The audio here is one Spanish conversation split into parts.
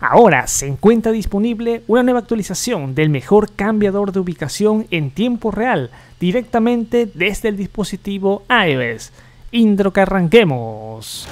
Ahora se encuentra disponible una nueva actualización del mejor cambiador de ubicación en tiempo real directamente desde el dispositivo iOS. Indro que arranquemos.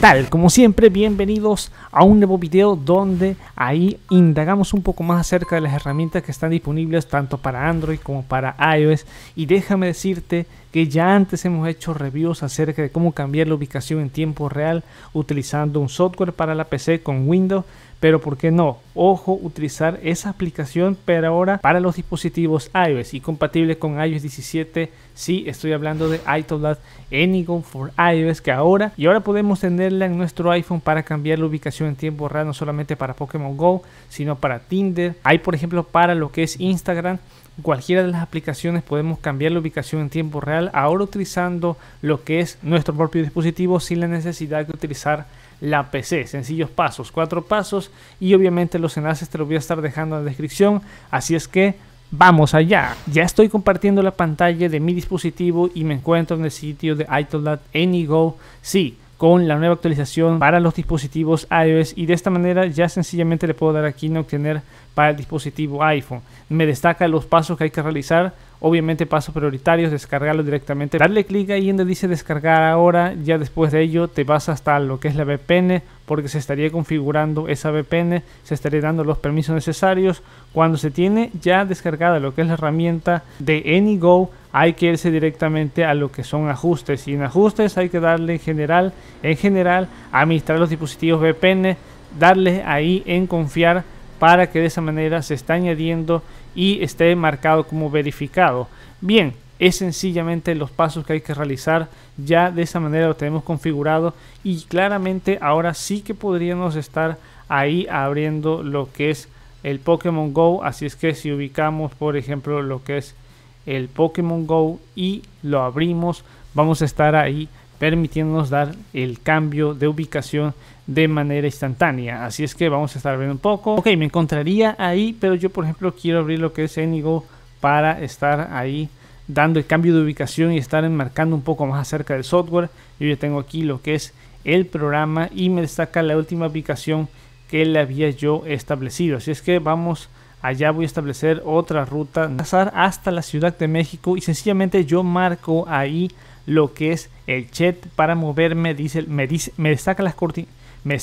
Tal como siempre, bienvenidos a un nuevo video donde ahí indagamos un poco más acerca de las herramientas que están disponibles tanto para Android como para iOS y déjame decirte que ya antes hemos hecho reviews acerca de cómo cambiar la ubicación en tiempo real utilizando un software para la PC con Windows pero ¿por qué no? Ojo, utilizar esa aplicación, pero ahora para los dispositivos iOS y compatible con iOS 17. si estoy hablando de iTunes Anygo for iOS que ahora y ahora podemos tenerla en nuestro iPhone para cambiar la ubicación en tiempo real, no solamente para Pokémon Go, sino para Tinder. Hay, por ejemplo, para lo que es Instagram. Cualquiera de las aplicaciones podemos cambiar la ubicación en tiempo real, ahora utilizando lo que es nuestro propio dispositivo sin la necesidad de utilizar la PC. Sencillos pasos, cuatro pasos y obviamente los enlaces te los voy a estar dejando en la descripción. Así es que Vamos allá. Ya estoy compartiendo la pantalla de mi dispositivo y me encuentro en el sitio de Itolad AnyGo. Sí, con la nueva actualización para los dispositivos iOS y de esta manera ya sencillamente le puedo dar aquí en obtener para el dispositivo iPhone. Me destaca los pasos que hay que realizar obviamente pasos prioritarios, descargarlo directamente, darle clic ahí donde dice descargar ahora, ya después de ello te vas hasta lo que es la VPN, porque se estaría configurando esa VPN, se estaría dando los permisos necesarios. Cuando se tiene ya descargada lo que es la herramienta de AnyGo, hay que irse directamente a lo que son ajustes y en ajustes hay que darle en general, en general, administrar los dispositivos VPN, darle ahí en confiar para que de esa manera se está añadiendo y esté marcado como verificado. Bien, es sencillamente los pasos que hay que realizar. Ya de esa manera lo tenemos configurado y claramente ahora sí que podríamos estar ahí abriendo lo que es el Pokémon Go. Así es que si ubicamos, por ejemplo, lo que es el Pokémon Go y lo abrimos, vamos a estar ahí permitiéndonos dar el cambio de ubicación de manera instantánea. Así es que vamos a estar viendo un poco. Ok, me encontraría ahí, pero yo por ejemplo quiero abrir lo que es Enigo para estar ahí dando el cambio de ubicación y estar enmarcando un poco más acerca del software. Yo ya tengo aquí lo que es el programa y me destaca la última ubicación que le había yo establecido. Así es que vamos allá voy a establecer otra ruta, pasar hasta la Ciudad de México y sencillamente yo marco ahí lo que es el chat para moverme, dice, me, dice, me destaca las cortinas me,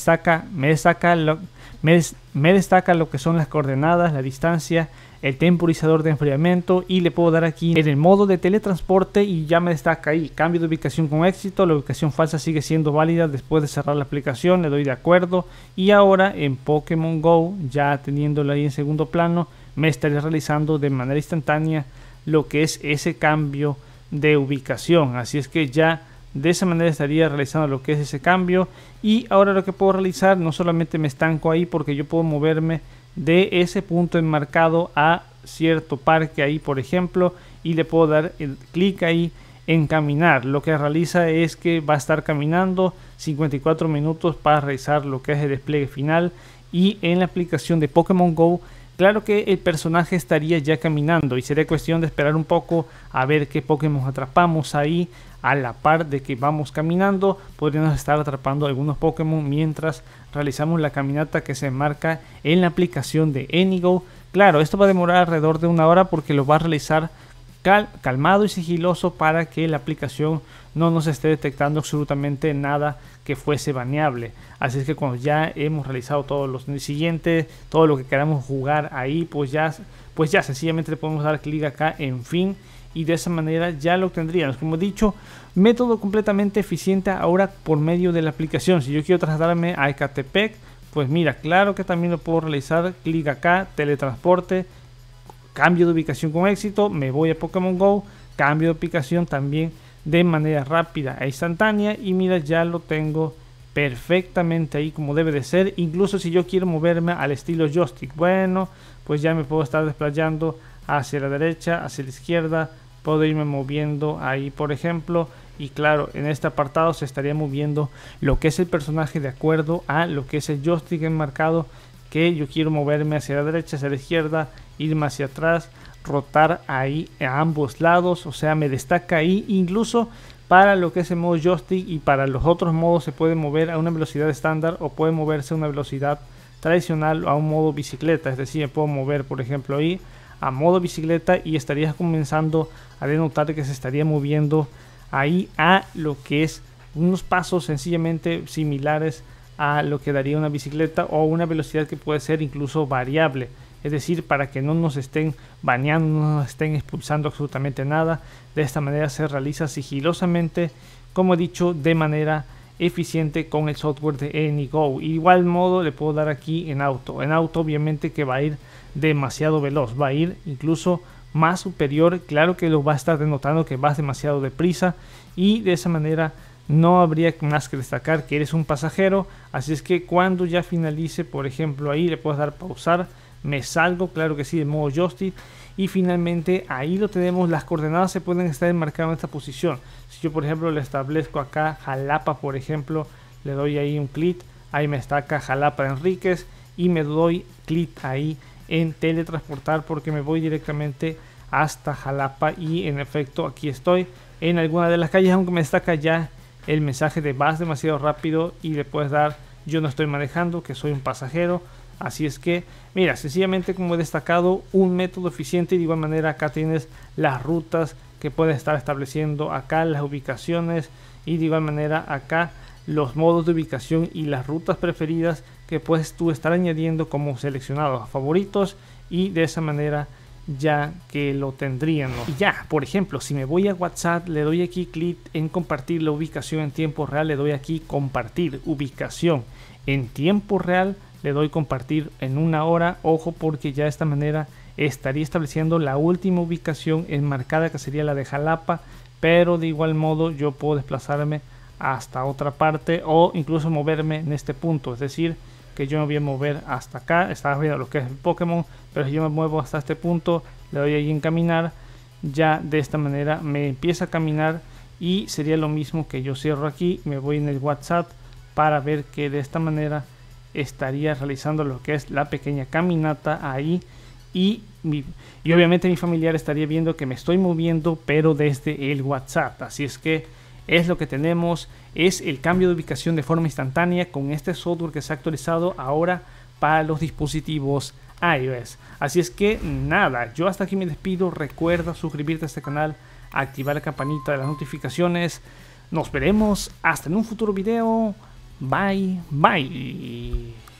me, destaca lo, me, destaca lo que son las coordenadas, la distancia, el temporizador de enfriamiento y le puedo dar aquí en el modo de teletransporte y ya me destaca ahí. Cambio de ubicación con éxito, la ubicación falsa sigue siendo válida después de cerrar la aplicación, le doy de acuerdo y ahora en Pokémon Go, ya teniéndolo ahí en segundo plano, me estaré realizando de manera instantánea lo que es ese cambio de ubicación. Así es que ya de esa manera estaría realizando lo que es ese cambio. Y ahora lo que puedo realizar, no solamente me estanco ahí porque yo puedo moverme de ese punto enmarcado a cierto parque ahí, por ejemplo, y le puedo dar el clic ahí en caminar. Lo que realiza es que va a estar caminando 54 minutos para realizar lo que es el despliegue final. Y en la aplicación de Pokémon Go Claro que el personaje estaría ya caminando y sería cuestión de esperar un poco a ver qué Pokémon atrapamos ahí. A la par de que vamos caminando, podríamos estar atrapando algunos Pokémon mientras realizamos la caminata que se marca en la aplicación de Enigo. Claro, esto va a demorar alrededor de una hora porque lo va a realizar calmado y sigiloso para que la aplicación no nos esté detectando absolutamente nada que fuese baneable. Así es que cuando ya hemos realizado todos los siguientes, todo lo que queramos jugar ahí, pues ya, pues ya sencillamente podemos dar clic acá en fin y de esa manera ya lo obtendríamos. Como he dicho, método completamente eficiente ahora por medio de la aplicación. Si yo quiero trasladarme a Ecatepec, pues mira, claro que también lo puedo realizar. Clic acá, teletransporte cambio de ubicación con éxito, me voy a Pokémon Go, cambio de ubicación también de manera rápida e instantánea y mira ya lo tengo perfectamente ahí como debe de ser, incluso si yo quiero moverme al estilo joystick, bueno, pues ya me puedo estar desplayando hacia la derecha, hacia la izquierda, puedo irme moviendo ahí por ejemplo y claro, en este apartado se estaría moviendo lo que es el personaje de acuerdo a lo que es el joystick enmarcado que yo quiero moverme hacia la derecha, hacia la izquierda, irme hacia atrás, rotar ahí a ambos lados, o sea, me destaca ahí incluso para lo que es el modo joystick y para los otros modos se puede mover a una velocidad estándar o puede moverse a una velocidad tradicional o a un modo bicicleta, es decir, puedo mover por ejemplo ahí a modo bicicleta y estarías comenzando a denotar que se estaría moviendo ahí a lo que es unos pasos sencillamente similares a lo que daría una bicicleta o una velocidad que puede ser incluso variable. Es decir, para que no nos estén bañando, no nos estén expulsando absolutamente nada. De esta manera se realiza sigilosamente, como he dicho, de manera eficiente con el software de AnyGo. Igual modo le puedo dar aquí en auto. En auto obviamente que va a ir demasiado veloz, va a ir incluso más superior. Claro que lo va a estar denotando que vas demasiado deprisa y de esa manera no habría más que destacar que eres un pasajero, así es que cuando ya finalice, por ejemplo, ahí le puedo dar pausar, me salgo, claro que sí, de modo joystick, y finalmente ahí lo tenemos, las coordenadas se pueden estar enmarcadas en esta posición. Si yo, por ejemplo, le establezco acá Jalapa, por ejemplo, le doy ahí un clic, ahí me destaca Jalapa Enríquez, y me doy clic ahí en teletransportar porque me voy directamente hasta Jalapa y en efecto aquí estoy en alguna de las calles aunque me destaca ya el mensaje de vas demasiado rápido y le puedes dar yo no estoy manejando, que soy un pasajero. Así es que, mira, sencillamente como he destacado, un método eficiente y de igual manera acá tienes las rutas que puedes estar estableciendo, acá las ubicaciones y de igual manera acá los modos de ubicación y las rutas preferidas que puedes tú estar añadiendo como seleccionados a favoritos y de esa manera ya que lo tendrían. Y ya, por ejemplo, si me voy a WhatsApp, le doy aquí clic en compartir la ubicación en tiempo real, le doy aquí compartir ubicación en tiempo real, le doy compartir en una hora, ojo porque ya de esta manera estaría estableciendo la última ubicación enmarcada que sería la de Jalapa, pero de igual modo yo puedo desplazarme hasta otra parte o incluso moverme en este punto, es decir, que yo me voy a mover hasta acá, estaba viendo lo que es el Pokémon, pero si yo me muevo hasta este punto, le doy ahí en caminar, ya de esta manera me empieza a caminar y sería lo mismo que yo cierro aquí, me voy en el WhatsApp para ver que de esta manera estaría realizando lo que es la pequeña caminata ahí y, y obviamente mi familiar estaría viendo que me estoy moviendo pero desde el WhatsApp, así es que es lo que tenemos es el cambio de ubicación de forma instantánea con este software que se ha actualizado ahora para los dispositivos iOS. Así es que nada, yo hasta aquí me despido. Recuerda suscribirte a este canal, activar la campanita de las notificaciones. Nos veremos hasta en un futuro video. Bye, bye.